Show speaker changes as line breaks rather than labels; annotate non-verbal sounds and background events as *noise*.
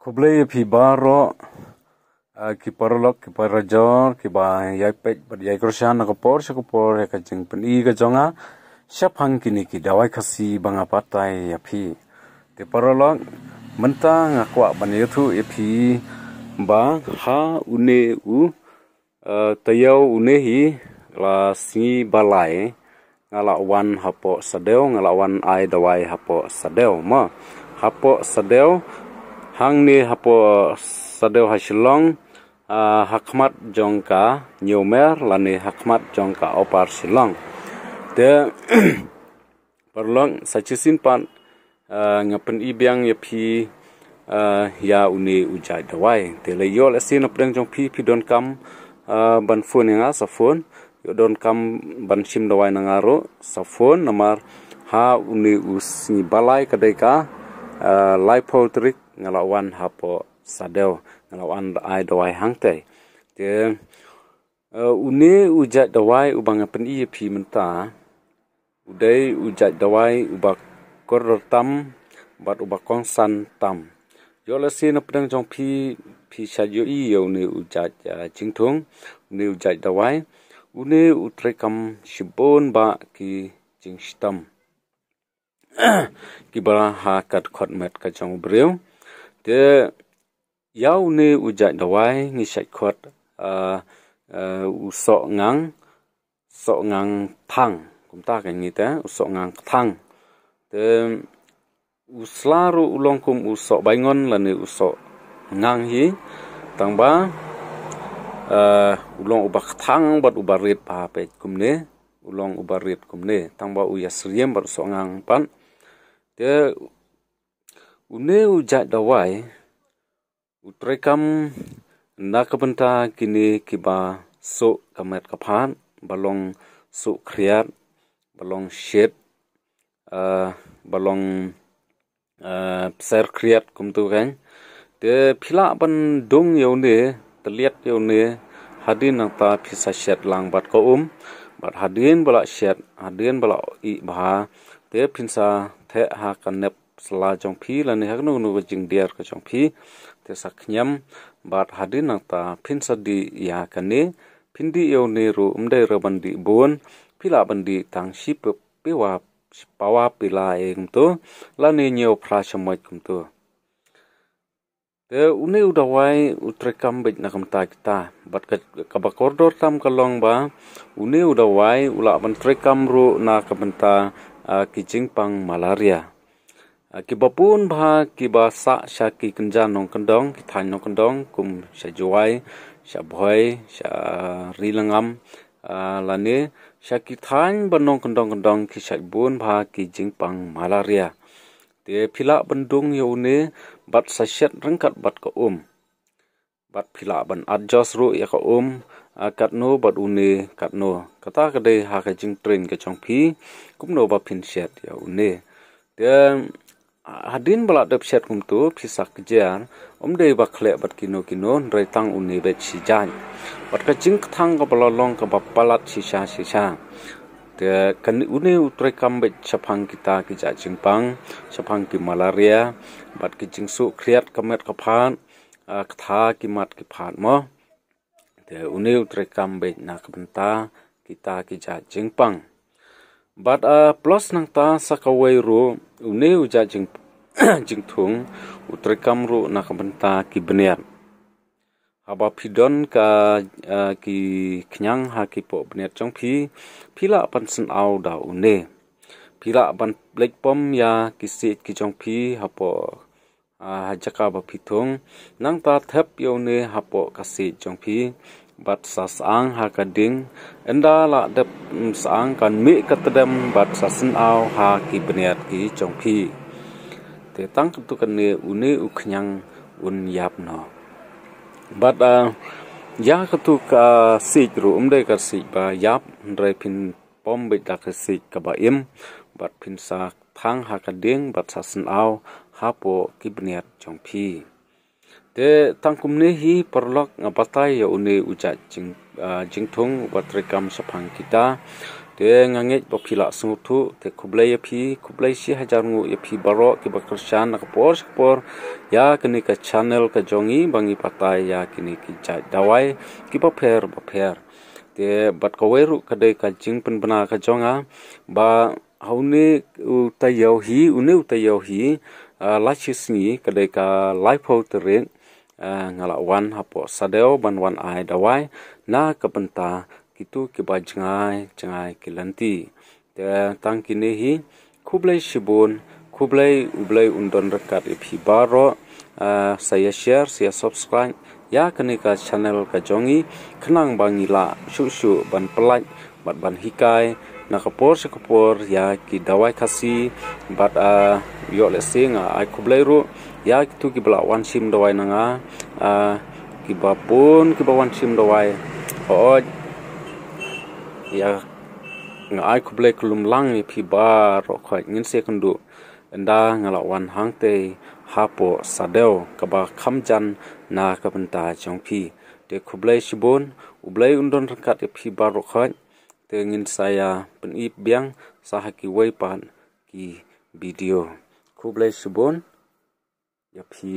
kublai phi baro ki parlok ki parajor ki ba yai pet bad yai krosian na kapor se kapor ka jing pen i ga jonga shapang ki ni ki dawai khasi banga patai ya phi te parlok menta nga kwa ban yathu e phi ba ha une u tayau une hi la si balai ngala wan hapo sadeo ngala wan ai dawai hapo sadeo ma hapo sadeo hang ni hapo sadeo hashilong uh, hakmat jongka nyomer lani hakmat jongka opar shilong de *clears throat* perlong sachisin pan uh, ngapen ibyang yapi uh, ah, ya uni ujai dawai de le yol asin opreng jong pi pi don kam uh, ban fun nga sa fun yo don kam ban sim dawai nangaro sa fun namar ha uni us ni balai kadai ka uh, life poetry nga la wan ha po sa deo nga la wan ai do ai hang te te eh, u ne u ja da wai u ba nga pen i phi men ta u dei u ja da wai u ba kor tam ba u ba kong san tam yo la si na pen jong phi phi sha yo i yo ne u eh, ja ja ching thong ne u ja da wai u ne u tre kam shi bon ba ki ching tam *coughs* ki bara ha kat khot met ka chong breu ទេយ៉ាវនៅឧចដវៃងិសាច់ខត់អឺឧសកងងសកងងផាំងគំតាកងីតាឧសកងងផាំងទេឧស្លារឧឡងគុំឧសកបៃងនលានឧសកងងហ៊ីតាំងបាអឺឧឡងឧបខថាំងបាត់ឧបរិតផាពេគុំនេឧឡងឧបរិតគុំនេតាំងបាឧយាស្រៀមបាត់សកងងផាន់ទេ Une ujat dawai utrekam nakabenta kini kiba so kamat kapan balong so kriat balong shed eh, balong eh, ser kriat kumtu kan de pila ban dong yone terlihat yone hadin nata pisa shed lang bat ko um bat hadin bala shed hadin bala i bah de pinsa teh hakan nep sla chong phi la ne hak no no ko jing dear ko chong phi te sa khnyam bat hadi na ta phin sa di ya ka ne phin di yo ne ro um dai ra ban di bon phi la ban di tang shi pe pe wa pa wa pe la e ngum to la ne nyo phra sham ma kum to te une u da wai u tre kam bet na kum ta ki ta bat ka ka ba kordor tam ka long ba une u da wai u la ban tre kam ro na ka ban ta kijing pang malaria Ki bapun bha ki ba sa sha ki kenja nong kendong, ki thai nong kendong, kum sha juai, sha bhoi, sha ri langam, la ne, sha ki thai ba nong kendong kendong, ki sha bun bha ki jing pang malaria. Te pila bendung yu ne, bat sa shet rengkat bat ka um. Bat pila ban adjos ru ya ka um, kat no bat u ne, kat no. Kata kade ha ka jing tren ka chong pi, kum no ba pin shet ya u ne. Dan hadin bala de pshet kum tu phisa kjan om de ba khle bat kino kino rai tang uni be chi jan bat ka jing thang ka bala long ka ba palat chi sha chi sha te kan uni utre kam be chapang kita ki ja jing pang chapang ki malaria bat ki jing su khriat ka met ka phan ka tha ki mat ki phan mo te uni utre kam be na ka banta kita ki ja jing pang but a uh, plus nang ta sakawai ru une u ja jing pang jengthung utrekam ru nakabenta ki benian haba phidon ka ki khnyang ha ki po beniat chong phi phila pan san au da une phila ban blek pom ya ki sit ki chong phi hapo ha jaka ba phithung nang ta thep yo ne hapo ka sit chong phi bat sa saang ha ka ding enda la dep saang kan mi ka tadam bat sa san au ha ki beniat ki chong phi te tank tu kane une uknyang un yapno but uh, ya katu ka sik ru umde ka sik ba yap re pin pom be dak sik ka ba im but pin sa thang ha ka ding but sa san au ha po kibnet chong phi te tangkum ne hi parlok ngapatai ya une ucha jing jing thung wat rekam saphang kita ke ngange ba phila su thu te khublai ya phi khublai si hajar ngu ya phi baro ke ba kar chan na por por ya kini ka channel ka jongi bangi patai ya kini ki cha dawai ki ba phair ba phair te bat ka weru ka dai ka jing pen bana ka jonga ba haune uta yau hi une uta yau hi la chi sni ka dai ka life out the rain ngala wan hapo sadeo ban wan ai dawai na ka penta kitu ke ba jngai jngai ke lanti te tang ki nehi khublai shibun khublai ublai undon rakat e phi baro ah, sa ya share sa ya subscribe ya kane ka channel ka jongi khnang bangila shu shu ban plai bat ban hikai na kapor se kapor ya ki dawai khasi bat a ah, yo le sing a khublai ru ya ki tu ki bla wan sim dawai nanga a ah, ki ba pon ki ba wan sim dawai oh ya na ai ko blek lum lang ni phi ba ro khoi ngin se kan du nda ngala wan hang te ha po sa deo ka ba kham jan na ka ban ta c h n g phi te ko b l e s bon u blek un don ka t p i ba r khoi te ngin sa ya pen i biang sa ha ki wei pan ki video k b bon ya phi